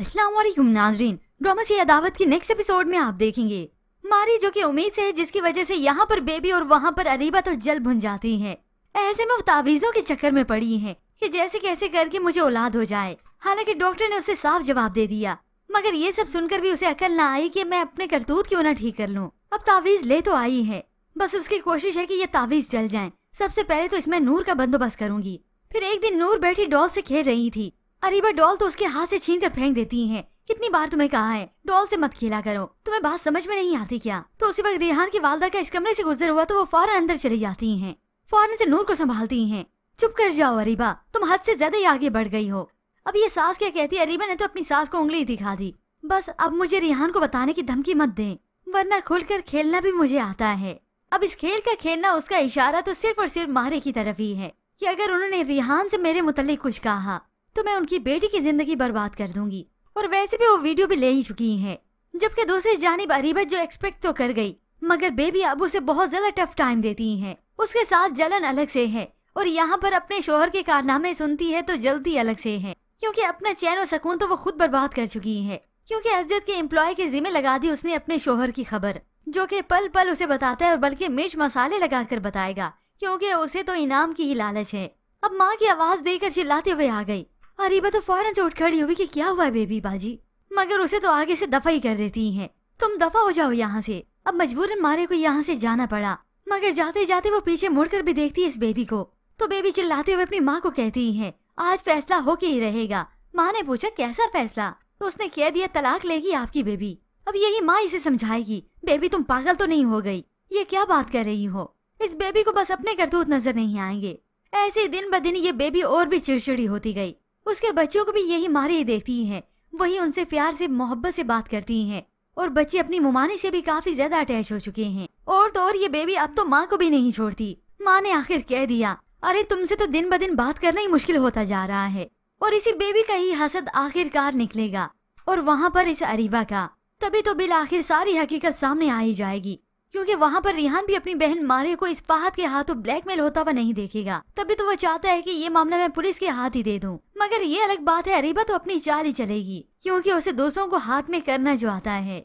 असलम नाजरीन ड्रामा अदावत की next episode में आप देखेंगे मारी जो कि उम्मीद से है जिसकी वजह से यहाँ पर बेबी और वहाँ पर अरीबा तो जल भुन जाती है ऐसे में वो तावीजों के चक्कर में पड़ी है कि जैसे कैसे करके मुझे औलाद हो जाए हालांकि डॉक्टर ने उसे साफ जवाब दे दिया मगर ये सब सुनकर भी उसे अकल ना आई कि मैं अपने करतूत क्यों ना ठीक कर लूँ अब तावीज ले तो आई है बस उसकी कोशिश है कि ये तावीज जल जाए सबसे पहले तो इसमें नूर का बंदोबस्त करूंगी फिर एक दिन नूर बैठी डॉल से खेल रही थी अरे बार डॉल तो उसके हाथ से छीन कर फेंक देती है कितनी बार तुम्हें कहा है डॉल से मत खेला करो तुम्हें बात समझ में नहीं आती क्या तो उसी वक्त रेहान की वालदा का इस कमरे से गुजर हुआ तो वो फौरन अंदर चली जाती है फौरन से नूर को संभालती है चुप कर जाओ अरीबा तुम हद से ज्यादा ही आगे बढ़ गई हो अब ये सास क्या कहती है अरीबा ने तो अपनी सास को उंगली दिखा दी बस अब मुझे रिहान को बताने की धमकी मत दे वरना खुलकर खेलना भी मुझे आता है अब इस खेल का खेलना उसका इशारा तो सिर्फ और सिर्फ मारे की तरफ ही है कि अगर उन्होंने रिहान से मेरे मुतलिक कुछ कहा तो मैं उनकी बेटी की जिंदगी बर्बाद कर दूंगी और वैसे भी वो वीडियो भी ले ही चुकी है जबकि दूसरी जानब अरीबत जो एक्सपेक्ट तो कर गई मगर बेबी अब उसे बहुत ज्यादा टफ टाइम देती है उसके साथ जलन अलग से है और यहाँ पर अपने शोहर के कारनामे सुनती है तो जल्दी अलग से है क्योंकि अपना चैन और सुकून तो वो खुद बर्बाद कर चुकी है क्योंकि अजियत के एम्प्लॉय के जिम्मे लगा दी उसने अपने शोहर की खबर जो कि पल पल उसे बताता है और बल्कि मिर्च मसाले लगा कर बताएगा क्योंकि उसे तो इनाम की ही लालच है अब माँ की आवाज़ देकर चिल्लाते हुए आ गई अरीबा तो फौरन से उठ खड़ी हुई कि क्या हुआ बेबी बाजी मगर उसे तो आगे से दफा ही कर देती हैं। तुम दफा हो जाओ यहाँ से अब मजबूरन मारे को यहाँ से जाना पड़ा मगर जाते जाते वो पीछे मुड़कर भी देखती है इस बेबी को तो बेबी चिल्लाते हुए अपनी माँ को कहती है आज फैसला होके ही रहेगा माँ ने पूछा कैसा फैसला तो उसने कह दिया तलाक लेगी आपकी बेबी अब यही माँ इसे समझाएगी बेबी तुम पागल तो नहीं हो गयी ये क्या बात कर रही हो इस बेबी को बस अपने करतूत नजर नहीं आएंगे ऐसे दिन ब दिन ये बेबी और भी चिड़चिड़ी होती गई उसके बच्चों को भी यही मारे देखती हैं वही उनसे प्यार से मोहब्बत से बात करती हैं और बच्चे अपनी मुमानी से भी काफी ज्यादा अटैच हो चुके हैं और तो और ये बेबी अब तो माँ को भी नहीं छोड़ती माँ ने आखिर कह दिया अरे तुमसे तो दिन ब दिन बात करना ही मुश्किल होता जा रहा है और इसी बेबी का ही हसद आखिरकार निकलेगा और वहाँ पर इस अरीबा का तभी तो बिल आखिर सारी हकीकत सामने आ ही जाएगी क्योंकि वहाँ पर रिहान भी अपनी बहन मारे को इस फाहत के हाथों ब्लैकमेल होता हुआ नहीं देखेगा तभी तो वो चाहता है कि ये मामला मैं पुलिस के हाथ ही दे दूँ मगर ये अलग बात है अरीबा तो अपनी चाल ही चलेगी क्योंकि उसे दोस्तों को हाथ में करना जो आता है